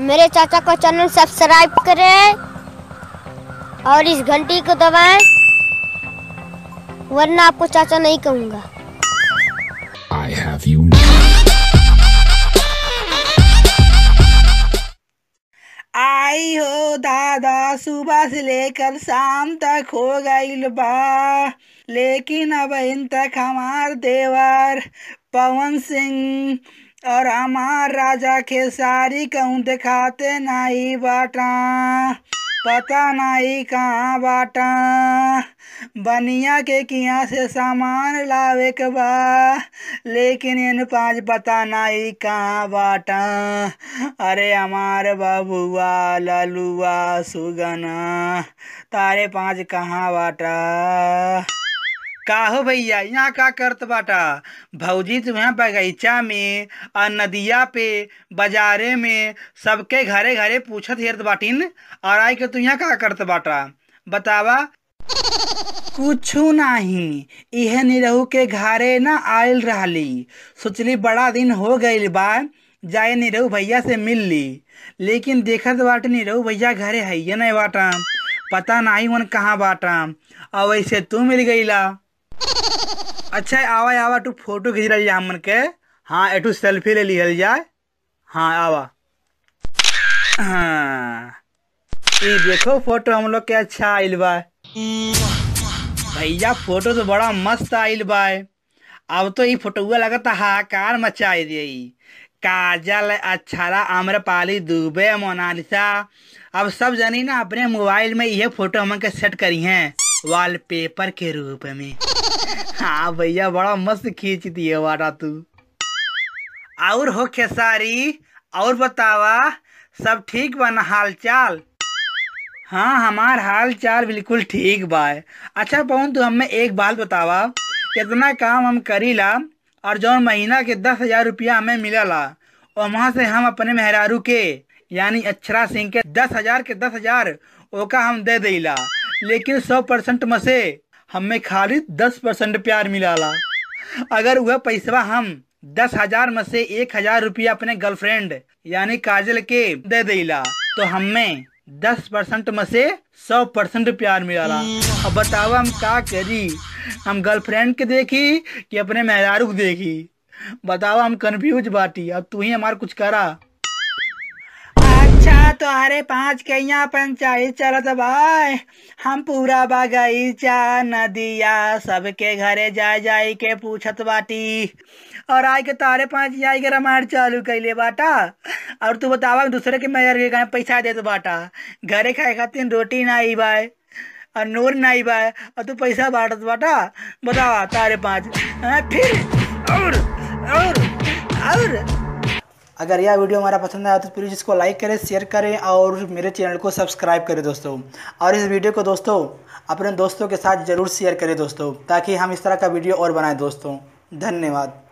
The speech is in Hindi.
मेरे चाचा को चैनल सब्सक्राइब करें और इस घंटी को दबाएं वरना आपको चाचा नहीं कहूंगा आई हो दादा सुबह से लेकर शाम तक हो गई बा लेकिन अब इन तक हमार देवर पवन सिंह और हमार राजा के सारी कहूँ दिखाते नहीं बाटा पता नहीं कहाँ बाटा बनिया के किया से सामान लावे के बा लेकिन इन पाँच पता नहीं कहाँ बाटा अरे हमार बबुआ ललुआ सुगना तारे पाँच कहाँ बाटा काहो भैया यहाँ का करत बाटा भौजी तुम्हें बगीचा में और नदिया पे बाजारे में सबके घरे घरे पूछत हेरत बाटिन और आई के तू तो यहाँ का करत बाटा बतावा कुछ नहीं इहे निरहू के घरे ना आयल रहली सोचली बड़ा दिन हो गई बा जाए निरहू भैया से मिल ली लेकिन देखत बाट निरहू भैया घरे है ये नहीं बाटा पता नहीं उन कहाँ बाटा अब ऐसे तू मिल ला अच्छा आवा आवा तू फोटो खींच रही हमन के हाँ एटू सेल्फी ले लिहल जाए हाँ आवा हाँ देखो फोटो हम लोग के अच्छा आइल बा भैया फोटो तो बड़ा मस्त आइल बा अब तो ये हुआ लगता हाकार मचाई रही काजल अच्छा आम्रपाली दुबे मोनालिसा अब सब जनी ना अपने मोबाइल में ये फोटो हम के सेट करी हैं वॉलपेपर के रूप में हाँ भैया बड़ा मस्त खींच दिए वाड़ा तू और हो खेसारी और बतावा सब ठीक बा ना हाल चाल हाँ हमार हाल चाल बिल्कुल ठीक बा अच्छा पवन तू हमें एक बात बतावा कितना काम हम करी ला और जौन महीना के दस हजार रुपया हमें मिलला और वहाँ से हम अपने मेहरारू के यानी अक्षरा सिंह के दस हजार के दस हजार ओका हम दे दिला लेकिन सौ परसेंट मसे हमें खाली दस परसेंट प्यार मिला ला अगर वह पैसा हम दस हजार में से एक हजार रुपया अपने गर्लफ्रेंड यानी काजल के दे दिला तो हमें दस परसेंट में से सौ परसेंट प्यार ला अब बताओ हम का करी हम गर्लफ्रेंड के देखी कि अपने मेहरारू को देखी बताओ हम कंफ्यूज बाटी अब तू ही हमारा कुछ करा तोहरे पाँच कैया पंचायत चलत बाय हम पूरा बगीचा नदिया सबके घरे जाय जाय के पूछत बाटी और आय के तोहरे पाँच आई के रामायण चालू कैले बाटा और तू बतावा दूसरे के मैर के पैसा देत बाटा घरे खाए खातिर रोटी ना आई बाय और नूर ना आई बाय और तू पैसा बांटत बाटा बतावा तारे पाँच फिर और और और, और अगर यह वीडियो हमारा पसंद आया तो प्लीज़ इसको लाइक करें शेयर करें और मेरे चैनल को सब्सक्राइब करें दोस्तों और इस वीडियो को दोस्तों अपने दोस्तों के साथ ज़रूर शेयर करें दोस्तों ताकि हम इस तरह का वीडियो और बनाएं दोस्तों धन्यवाद